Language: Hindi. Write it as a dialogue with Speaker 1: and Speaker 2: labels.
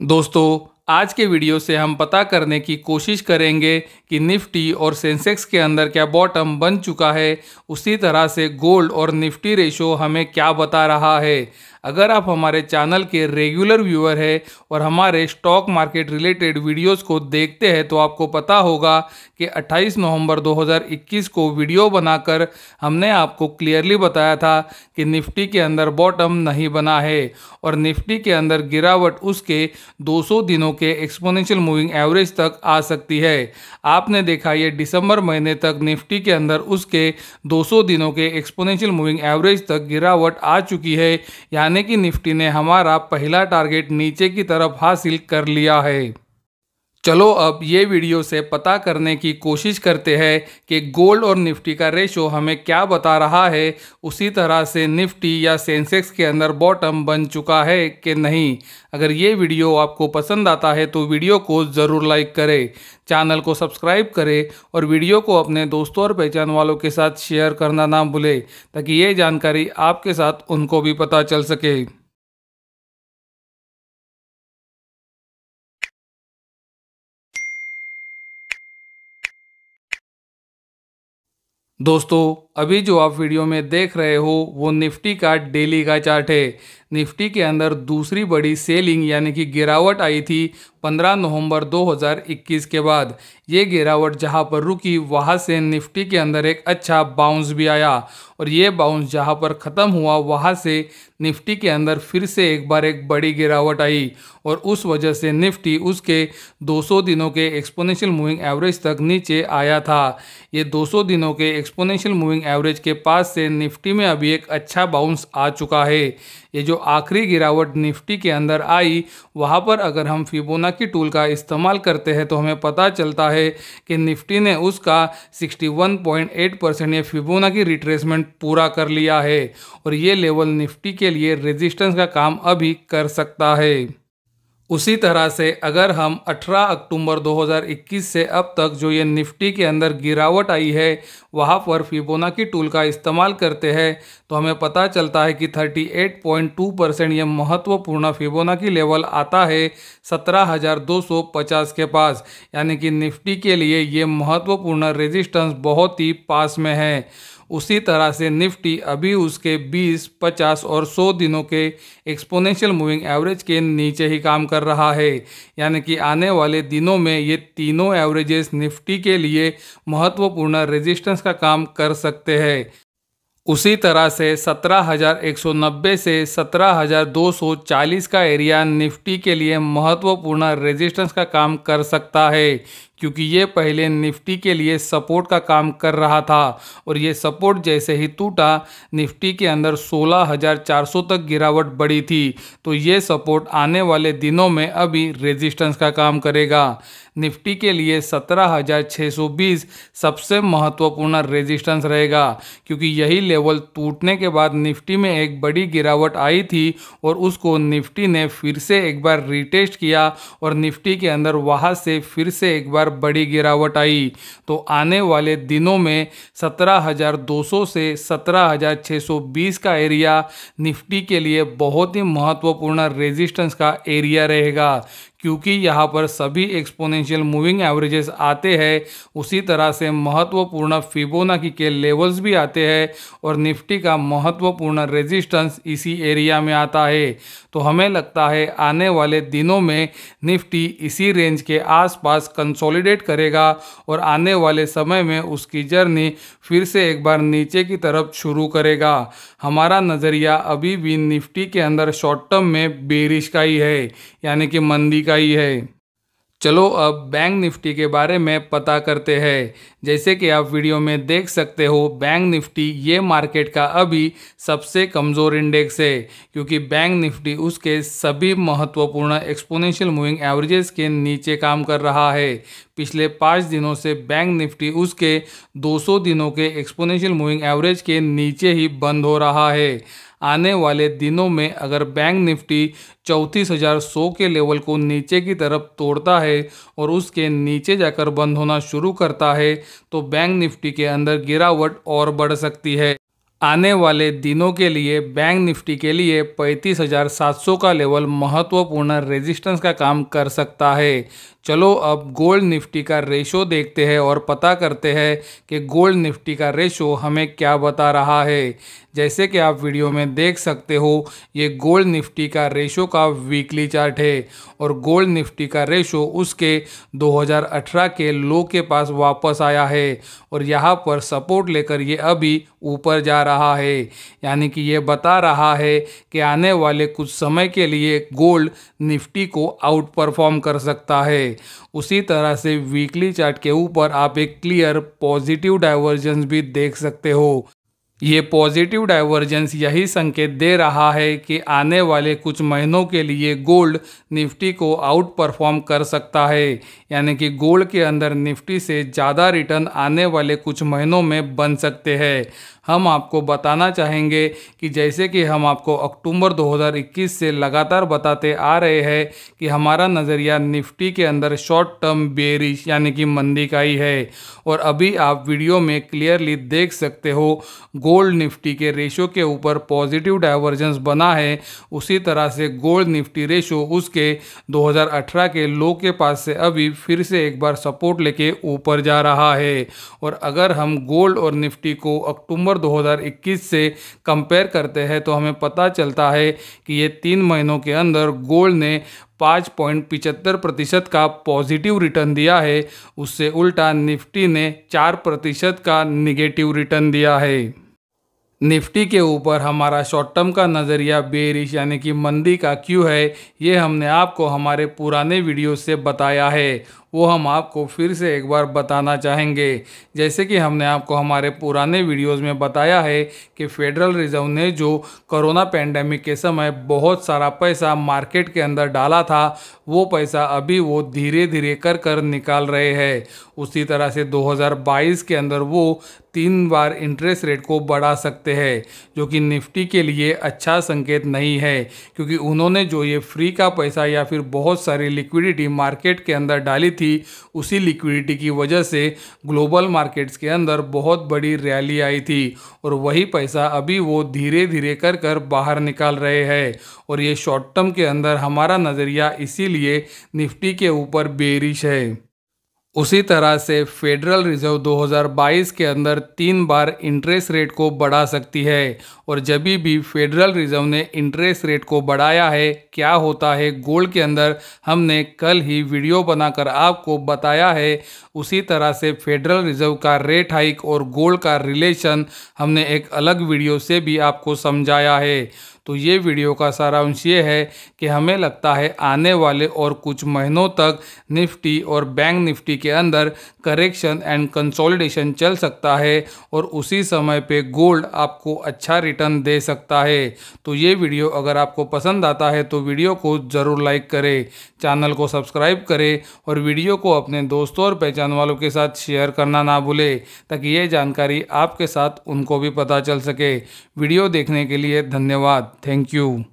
Speaker 1: दोस्तों आज के वीडियो से हम पता करने की कोशिश करेंगे कि निफ्टी और सेंसेक्स के अंदर क्या बॉटम बन चुका है उसी तरह से गोल्ड और निफ्टी रेशो हमें क्या बता रहा है अगर आप हमारे चैनल के रेगुलर व्यूअर है और हमारे स्टॉक मार्केट रिलेटेड वीडियोस को देखते हैं तो आपको पता होगा कि 28 नवंबर 2021 को वीडियो बनाकर हमने आपको क्लियरली बताया था कि निफ्टी के अंदर बॉटम नहीं बना है और निफ्टी के अंदर गिरावट उसके 200 दिनों के एक्सपोनेंशियल मूविंग एवरेज तक आ सकती है आपने देखा ये दिसंबर महीने तक निफ्टी के अंदर उसके 200 दिनों के एक्सपोनेंशियल मूविंग एवरेज तक गिरावट आ चुकी है यानी यानी कि निफ्टी ने हमारा पहला टारगेट नीचे की तरफ हासिल कर लिया है चलो अब ये वीडियो से पता करने की कोशिश करते हैं कि गोल्ड और निफ्टी का रेशो हमें क्या बता रहा है उसी तरह से निफ्टी या सेंसेक्स के अंदर बॉटम बन चुका है कि नहीं अगर ये वीडियो आपको पसंद आता है तो वीडियो को ज़रूर लाइक करें चैनल को सब्सक्राइब करें और वीडियो को अपने दोस्तों और पहचान वालों के साथ शेयर करना ना भूलें ताकि ये जानकारी आपके साथ उनको भी पता चल सके दोस्तों अभी जो आप वीडियो में देख रहे हो वो निफ्टी का डेली का चार्ट है निफ्टी के अंदर दूसरी बड़ी सेलिंग यानी कि गिरावट आई थी 15 नवंबर 2021 के बाद ये गिरावट जहां पर रुकी वहां से निफ्टी के अंदर एक अच्छा बाउंस भी आया और ये बाउंस जहां पर ख़त्म हुआ वहां से निफ्टी के अंदर फिर से एक बार एक बड़ी गिरावट आई और उस वजह से निफ्टी उसके 200 दिनों के एक्सपोनेंशियल मूविंग एवरेज तक नीचे आया था ये 200 दिनों के एक्सपोनेंशियल मूविंग मूविंग एवरेज के पास से निफ्टी में अभी एक अच्छा बाउंस आ चुका है ये जो आखिरी गिरावट निफ्टी के अंदर आई वहाँ पर अगर हम फिबोना की टूल का इस्तेमाल करते हैं तो हमें पता चलता है कि निफ्टी ने उसका 61.8 परसेंट ये की रिट्रेसमेंट पूरा कर लिया है और ये लेवल निफ्टी के लिए रेजिस्टेंस का काम अभी कर सकता है उसी तरह से अगर हम 18 अक्टूबर 2021 से अब तक जो ये निफ्टी के अंदर गिरावट आई है वहाँ पर फिबोना की टूल का इस्तेमाल करते हैं तो हमें पता चलता है कि 38.2 परसेंट यह महत्वपूर्ण फिबोना की लेवल आता है 17,250 के पास यानी कि निफ्टी के लिए ये महत्वपूर्ण रेजिस्टेंस बहुत ही पास में है उसी तरह से निफ्टी अभी उसके 20, 50 और 100 दिनों के एक्सपोनेंशियल मूविंग एवरेज के नीचे ही काम कर रहा है यानी कि आने वाले दिनों में ये तीनों एवरेजेस निफ्टी के लिए महत्वपूर्ण रेजिस्टेंस का काम कर सकते हैं उसी तरह से 17,190 से 17,240 का एरिया निफ्टी के लिए महत्वपूर्ण रेजिस्टेंस का काम कर सकता है क्योंकि ये पहले निफ्टी के लिए सपोर्ट का काम कर रहा था और ये सपोर्ट जैसे ही टूटा निफ्टी के अंदर 16,400 तक गिरावट बढ़ी थी तो ये सपोर्ट आने वाले दिनों में अभी रेजिस्टेंस का काम करेगा निफ्टी के लिए 17,620 सबसे महत्वपूर्ण रेजिस्टेंस रहेगा क्योंकि यही लेवल टूटने के बाद निफ्टी में एक बड़ी गिरावट आई थी और उसको निफ्टी ने फिर से एक बार रिटेस्ट किया और निफ्टी के अंदर वहाँ से फिर से एक बार बड़ी गिरावट आई तो आने वाले दिनों में 17,200 से 17,620 का एरिया निफ्टी के लिए बहुत ही महत्वपूर्ण रेजिस्टेंस का एरिया रहेगा क्योंकि यहाँ पर सभी एक्सपोनेंशियल मूविंग एवरेजेस आते हैं उसी तरह से महत्वपूर्ण फिबोनाकी के लेवल्स भी आते हैं और निफ्टी का महत्वपूर्ण रेजिस्टेंस इसी एरिया में आता है तो हमें लगता है आने वाले दिनों में निफ्टी इसी रेंज के आसपास कंसोलिडेट करेगा और आने वाले समय में उसकी जर्नी फिर से एक बार नीचे की तरफ शुरू करेगा हमारा नज़रिया अभी भी निफ्टी के अंदर शॉर्ट टर्म में बेरिश का ही है यानी कि मंदी का इकाई है चलो अब बैंक निफ्टी के बारे में पता करते हैं जैसे कि आप वीडियो में देख सकते हो बैंक निफ्टी ये मार्केट का अभी सबसे कमज़ोर इंडेक्स है क्योंकि बैंक निफ्टी उसके सभी महत्वपूर्ण एक्सपोनेंशियल मूविंग एवरेजेस के नीचे काम कर रहा है पिछले पाँच दिनों से बैंक निफ्टी उसके 200 दिनों के एक्सपोनेंशियल मूविंग एवरेज के नीचे ही बंद हो रहा है आने वाले दिनों में अगर बैंक निफ्टी चौंतीस हज़ार सौ के लेवल को नीचे की तरफ तोड़ता है और उसके नीचे जाकर बंद होना शुरू करता है तो बैंक निफ्टी के अंदर गिरावट और बढ़ सकती है आने वाले दिनों के लिए बैंक निफ्टी के लिए पैंतीस हज़ार सात सौ का लेवल महत्वपूर्ण रेजिस्टेंस का काम कर सकता है चलो अब गोल्ड निफ्टी का रेशो देखते हैं और पता करते हैं कि गोल्ड निफ्टी का रेशो हमें क्या बता रहा है जैसे कि आप वीडियो में देख सकते हो ये गोल्ड निफ्टी का रेशो का वीकली चार्ट है और गोल्ड निफ्टी का रेशो उसके 2018 के लो के पास वापस आया है और यहाँ पर सपोर्ट लेकर ये अभी ऊपर जा रहा है यानी कि ये बता रहा है कि आने वाले कुछ समय के लिए गोल्ड निफ्टी को आउट परफॉर्म कर सकता है उसी तरह से वीकली चार्ट के ऊपर आप एक क्लियर पॉजिटिव डाइवर्जेंस भी देख सकते हो ये पॉजिटिव डाइवर्जेंस यही संकेत दे रहा है कि आने वाले कुछ महीनों के लिए गोल्ड निफ्टी को आउट परफॉर्म कर सकता है यानी कि गोल्ड के अंदर निफ्टी से ज़्यादा रिटर्न आने वाले कुछ महीनों में बन सकते हैं हम आपको बताना चाहेंगे कि जैसे कि हम आपको अक्टूबर 2021 से लगातार बताते आ रहे हैं कि हमारा नज़रिया निफ्टी के अंदर शॉर्ट टर्म बेरिश यानी कि मंदी का ही है और अभी आप वीडियो में क्लियरली देख सकते हो गोल्ड निफ्टी के रेशो के ऊपर पॉजिटिव डाइवर्जेंस बना है उसी तरह से गोल्ड निफ्टी रेशो उसके 2018 के लो के पास से अभी फिर से एक बार सपोर्ट लेके ऊपर जा रहा है और अगर हम गोल्ड और निफ्टी को अक्टूबर अक्टूबर 2021 से कंपेयर करते हैं तो हमें पता चलता है कि ये तीन महीनों के अंदर गोल्ड ने पाँच पॉइंट पिचहत्तर प्रतिशत का पॉजिटिव रिटर्न दिया है उससे उल्टा निफ्टी ने चार प्रतिशत का निगेटिव रिटर्न दिया है निफ्टी के ऊपर हमारा शॉर्ट टर्म का नज़रिया बेरिश यानी कि मंदी का क्यों है ये हमने आपको हमारे पुराने वीडियो से बताया है वो हम आपको फिर से एक बार बताना चाहेंगे जैसे कि हमने आपको हमारे पुराने वीडियोस में बताया है कि फेडरल रिजर्व ने जो कोरोना पैंडेमिक के समय बहुत सारा पैसा मार्केट के अंदर डाला था वो पैसा अभी वो धीरे धीरे कर कर निकाल रहे हैं उसी तरह से 2022 के अंदर वो तीन बार इंटरेस्ट रेट को बढ़ा सकते हैं जो कि निफ्टी के लिए अच्छा संकेत नहीं है क्योंकि उन्होंने जो ये फ्री का पैसा या फिर बहुत सारी लिक्विडिटी मार्केट के अंदर डाली थी थी उसी लिक्विडिटी की वजह से ग्लोबल मार्केट्स के अंदर बहुत बड़ी रैली आई थी और वही पैसा अभी वो धीरे धीरे कर कर बाहर निकाल रहे हैं और ये शॉर्ट टर्म के अंदर हमारा नज़रिया इसीलिए निफ्टी के ऊपर बेरिश है उसी तरह से फेडरल रिजर्व 2022 के अंदर तीन बार इंटरेस्ट रेट को बढ़ा सकती है और जब भी फेडरल रिजर्व ने इंटरेस्ट रेट को बढ़ाया है क्या होता है गोल्ड के अंदर हमने कल ही वीडियो बनाकर आपको बताया है उसी तरह से फेडरल रिजर्व का रेट हाइक और गोल्ड का रिलेशन हमने एक अलग वीडियो से भी आपको समझाया है तो ये वीडियो का सारांश ये है कि हमें लगता है आने वाले और कुछ महीनों तक निफ्टी और बैंक निफ्टी के अंदर करेक्शन एंड कंसोलिडेशन चल सकता है और उसी समय पे गोल्ड आपको अच्छा रिटर्न दे सकता है तो ये वीडियो अगर आपको पसंद आता है तो वीडियो को ज़रूर लाइक करें चैनल को सब्सक्राइब करें और वीडियो को अपने दोस्तों और पहचान वालों के साथ शेयर करना ना भूलें ताकि ये जानकारी आपके साथ उनको भी पता चल सके वीडियो देखने के लिए धन्यवाद Thank you.